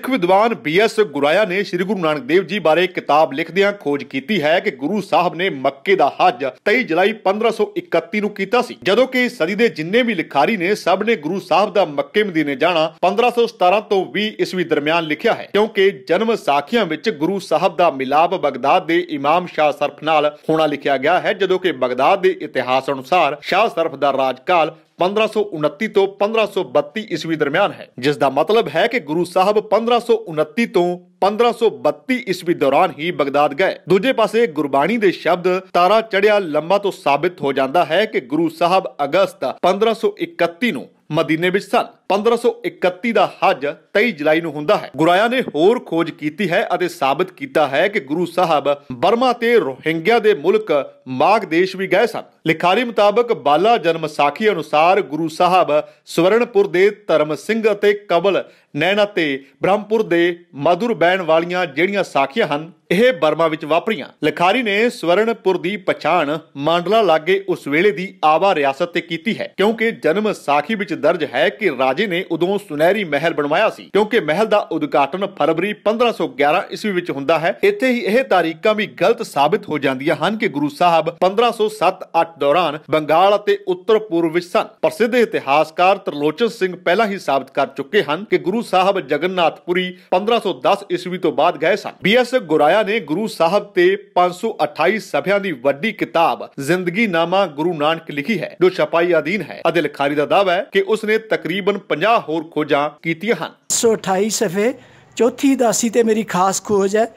ਸਿੱਖ ਵਿਦਵਾਨ ਬੀਐਸ ਗੁਰਾਇਆ ਨੇ ਸ੍ਰੀ ਗੁਰੂ ਨਾਨਕ ਦੇਵ ਜੀ ਬਾਰੇ ਕਿਤਾਬ ਲਿਖਦਿਆਂ ਖੋਜ ਕੀਤੀ ਹੈ ਕਿ ਗੁਰੂ ਸਾਹਿਬ ਨੇ ਮੱਕੇ ਦਾ ਹਜ 23 ਜੁਲਾਈ 1531 ਨੂੰ ਕੀਤਾ ਸੀ ਜਦੋਂ ਕਿ ਸਦੀ ਦੇ ਜਿੰਨੇ ਵੀ ਲਿਖਾਰੀ ਨੇ ਸਭ ਨੇ ਗੁਰੂ ਸਾਹਿਬ ਦਾ ਮੱਕੇ ਮਦੀਨੇ ਜਾਣਾ 1517 ਤੋਂ 20 ਈਸਵੀ ਦਰਮਿਆਨ ਲਿਖਿਆ ਹੈ ਕਿਉਂਕਿ ਜਨਮ ਸਾਖੀਆਂ ਵਿੱਚ ਗੁਰੂ ਸਾਹਿਬ ਦਾ ਮਿਲਾਪ ਬਗਦਾਦ ਦੇ ਇਮਾਮ ਸ਼ਾਹ ਸਰਫ ਨਾਲ ਹੋਣਾ ਲਿਖਿਆ ਗਿਆ ਹੈ ਜਦੋਂ ਕਿ ਬਗਦਾਦ ਦੇ ਇਤਿਹਾਸ ਅਨੁਸਾਰ ਸ਼ਾਹ ਸਰਫ ਦਾ ਰਾਜਕਾਲ 1529 ਤੋਂ 1532 ਈਸਵੀ ਦਰਮਿਆਨ ਹੈ ਜਿਸ ਦਾ ਮਤਲਬ ਹੈ ਕਿ ਗੁਰੂ ਸਾਹਿਬ 1529 ਤੋਂ 1532 ਈਸਵੀ ਦੌਰਾਨ ਹੀ ਬਗਦਾਦ ਗਏ ਦੂਜੇ ਪਾਸੇ ਗੁਰਬਾਣੀ ਦੇ ਸ਼ਬਦ ਤਾਰਾ ਚੜਿਆ ਲੰਮਾ ਤੋਂ ਸਾਬਿਤ ਹੋ ਜਾਂਦਾ ਹੈ ਕਿ ਗੁਰੂ ਸਾਹਿਬ ਅਗਸਤ 1531 ਨੂੰ ਮਦੀਨੇ ਵਿੱਚ ਸਨ 1531 ਦਾ ਹਜ 23 ਜੁਲਾਈ ਨੂੰ ਹੁੰਦਾ ਹੈ ਗੁਰਾਇਆ ਨੇ ਹੋਰ ਖੋਜ ਕੀਤੀ ਹੈ ਅਤੇ ਸਾਬਤ ਕੀਤਾ ਹੈ ਕਿ ਗੁਰੂ ਸਾਹਿਬ ਬਰਮਾ ਤੇ ਰੋਹਿੰਗਿਆ ਦੇ ਮੁਲਕ ਮਾਗ ਦੇਸ਼ ਵੀ ਗਏ ਸਨ ਲਿਖਾਰੀ ਮੁਤਾਬਕ ਬਾਲਾ ਜਨਮ ਸਾਖੀ ਅਨੁਸਾਰ ਗੁਰੂ ਸਾਹਿਬ ਸਵਰਣਪੁਰ ਦੇ ਧਰਮ ਸਿੰਘ ਅਤੇ ਕਬਲ ਨੈਣਾ ਤੇ ਬ੍ਰਹਮਪੁਰ ਦੇ ਮਧੁਰ ਬੈ ਰਹਿਣ ਵਾਲੀਆਂ ਜਿਹੜੀਆਂ ਸਾਖੀਆਂ ਹਨ ਇਹ ਬਰਮਾ ਵਿੱਚ ਵਾਪਰੀਆਂ ਲਖਾਰੀ ਨੇ ਸਵਰਣਪੁਰ ਦੀ ਪਛਾਣ ਮੰਡਲਾ ਲਾਗੇ ਉਸ ਵੇਲੇ ਦੀ ਆਵਾ ਰਿਆਸਤ ਤੇ ਕੀਤੀ ਹੈ ਕਿਉਂਕਿ ਜਨਮ ਸਾਖੀ ਵਿੱਚ ਦਰਜ ਹੈ ਕਿ ਰਾਜੇ ਨੇ ਉਦੋਂ ਸੁਨਹਿਰੀ ਮਹਿਲ ਬਣਵਾਇਆ ਸੀ ਕਿਉਂਕਿ ਮਹਿਲ ਦਾ ਉਦਘਾਟਨ ਫਰਵਰੀ 1511 ਈਸਵੀ ਵਿੱਚ ਹੁੰਦਾ ਹੈ ਇੱਥੇ ਹੀ ਇਹ ਤਾਰੀਖਾਂ ਵੀ ਗਲਤ ਸਾਬਿਤ ਹੋ ਜਾਂਦੀਆਂ ਹਨ ਕਿ ਗੁਰੂ ਸਾਹਿਬ 1507-8 ਦੌਰਾਨ ਬੰਗਾਲ ਅਤੇ ਉੱਤਰ ਪੂਰਬ ਵਿੱਚ ਸਨ ਪ੍ਰਸਿੱਧ ਇਤਿਹਾਸਕਾਰ ਤਰਲੋਚਨ ਸਿੰਘ ਪਹਿਲਾਂ ਹੀ ਸਾਬਤ ਕਰ ਚੁੱਕੇ ਹਨ ਕਿ ਗੁਰੂ ਸਾਹਿਬ ਜਗਨਨਾਥਪੁਰੀ 1510 ਈਸਵੀ ਤੋਂ ਬਾਅਦ ਗਏ ਸਨ ਬੀਐਸ ਗੁਰਾਇਆ ਮੀਆਂ ਨੇ ਗੁਰੂ ਸਾਹਿਬ ਤੇ 528 ਸਭਿਆਂ ਦੀ ਵੱਡੀ ਕਿਤਾਬ ਜ਼ਿੰਦਗੀ ਨਾਮਾ ਗੁਰੂ ਨਾਨਕ ਲਿਖੀ ਹੈ ਜੋ ਛਪਾਈ ਆਦੀਨ ਹੈ ਅਦਿਲ ਖਾਰੀ ਦਾ ਦਾਅਵਾ ਹੈ ਕਿ ਉਸ ਨੇ ਤਕਰੀਬਨ 50 ਹੋਰ ਖੋਜਾਂ ਕੀਤੀਆਂ ਹਨ 128 ਸਫੇ ਚੌਥੀ ਦਾਸੀ ਤੇ ਮੇਰੀ ਖਾਸ ਖੋਜ ਹੈ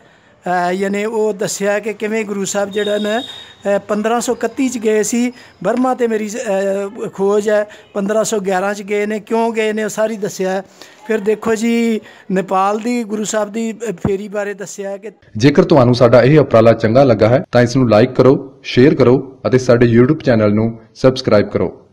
ਯਾਨੀ ਉਹ ਦੱਸਿਆ ਕਿ ਕਿਵੇਂ ਗੁਰੂ ਸਾਹਿਬ ਜਿਹੜਾ ਨੇ 1531 ਚ ਗਏ ਸੀ ਬਰਮਾ ਤੇ ਮੇਰੀ ਖੋਜ ਹੈ 1511 ਚ ਗਏ ਨੇ ਕਿਉਂ ਗਏ ਨੇ ਉਹ ਸਾਰੀ ਦੱਸਿਆ ਫਿਰ ਦੇਖੋ ਜੀ ਨੇਪਾਲ ਦੀ ਗੁਰੂ ਸਾਹਿਬ ਦੀ ਫੇਰੀ ਬਾਰੇ ਦੱਸਿਆ ਕਿ ਜੇਕਰ ਤੁਹਾਨੂੰ ਸਾਡਾ ਇਹ ਉਪਰਾਲਾ ਚੰਗਾ ਲੱਗਾ ਹੈ ਤਾਂ ਇਸ ਨੂੰ ਲਾਈਕ ਕਰੋ ਸ਼ੇਅਰ ਕਰੋ ਅਤੇ ਸਾਡੇ YouTube ਚੈਨਲ ਨੂੰ ਸਬਸਕ੍ਰਾਈਬ ਕਰੋ